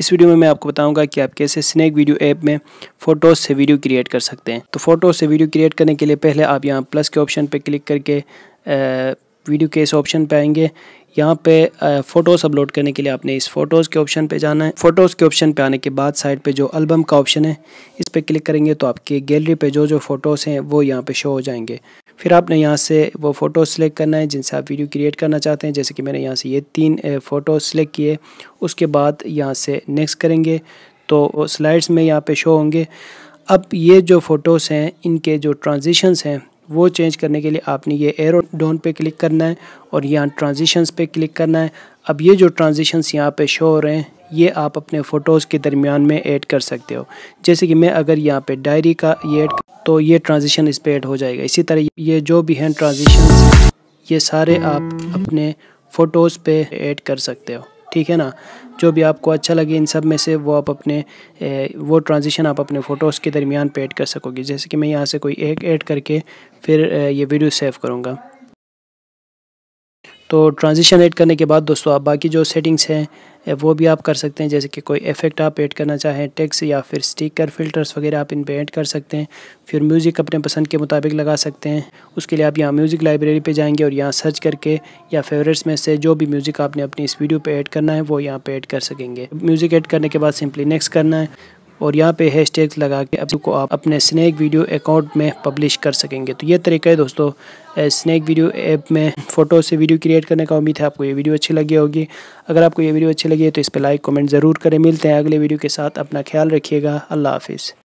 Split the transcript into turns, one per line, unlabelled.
इस वीडियो में मैं आपको बताऊंगा कि आप कैसे स्नैक वीडियो ऐप में फोटोज से वीडियो क्रिएट कर सकते हैं तो फोटोज से वीडियो क्रिएट करने के लिए पहले आप यहाँ प्लस के ऑप्शन पर क्लिक करके वीडियो के इस ऑप्शन पर आएंगे यहाँ पे फ़ोटोज़ अपलोड करने के लिए आपने इस फ़ोटोज़ के ऑप्शन पे जाना है फ़ोटोज़ के ऑप्शन पे आने के बाद साइड पे जो एल्बम का ऑप्शन है इस पर क्लिक करेंगे तो आपके गैलरी पे जो जो फ़ोटोज़ हैं वो यहाँ पे शो हो जाएंगे फिर आपने यहाँ से वो फ़ोटो सेलेक्ट करना है जिनसे आप वीडियो क्रिएट करना चाहते हैं जैसे कि मैंने यहाँ से ये तीन फ़ोटो सेलेक्ट किए उसके बाद यहाँ से नेक्स्ट करेंगे तो स्लाइड्स में यहाँ पे शो होंगे अब ये जो फ़ोटोज़ हैं इनके जो ट्रांजिशंस हैं वो चेंज करने के लिए आपने ये एरो डोन पे क्लिक करना है और यहाँ ट्रांजिशंस पे क्लिक करना है अब ये जो ट्रांजिशंस यहाँ पे शो हो रहे हैं ये आप अपने फ़ोटोज़ के दरमियान में ऐड कर सकते हो जैसे कि मैं अगर यहाँ पे डायरी का ये ऐड तो ये ट्रांजिशन इस पर ऐड हो जाएगा इसी तरह ये जो भी हैं ट्रांजिशन ये सारे आप अपने फ़ोटोज़ पे ऐड कर सकते हो ठीक है ना जो भी आपको अच्छा लगे इन सब में से वो आप अपने वो ट्रांजिशन आप अपने फ़ोटोज़ के दरमियान पे ऐड कर सकोगे जैसे कि मैं यहाँ से कोई एक ऐड करके फिर ये वीडियो सेव करूँगा तो ट्रांजिशन ऐड करने के बाद दोस्तों आप बाकी जो सेटिंग्स हैं वो भी आप कर सकते हैं जैसे कि कोई इफेक्ट आप ऐड करना चाहें टेक्स या फिर स्टिकर फिल्टर्स वगैरह आप इन पर ऐड कर सकते हैं फिर म्यूज़िक अपने पसंद के मुताबिक लगा सकते हैं उसके लिए आप यहाँ म्यूज़िक लाइब्रेरी पे जाएंगे और यहाँ सर्च करके या फेवरेट्स में से जो भी म्यूज़िक आपने अपनी इस वीडियो पर ऐड करना है वो यहाँ पर ऐड कर सकेंगे म्यूज़िक ऐड करने के बाद सिंपली नेक्स्ट करना है और यहाँ पे हैश लगा के अब को आप अपने स्नैक वीडियो अकाउंट में पब्लिश कर सकेंगे तो ये तरीका है दोस्तों स्नैक वीडियो ऐप में फ़ोटो से वीडियो क्रिएट करने का उम्मीद है आपको ये वीडियो अच्छी लगी होगी अगर आपको ये वीडियो अच्छी लगी है तो इस पर लाइक कमेंट ज़रूर करें मिलते हैं अगले वीडियो के साथ अपना ख्याल रखिएगा अल्लाह हाफिज़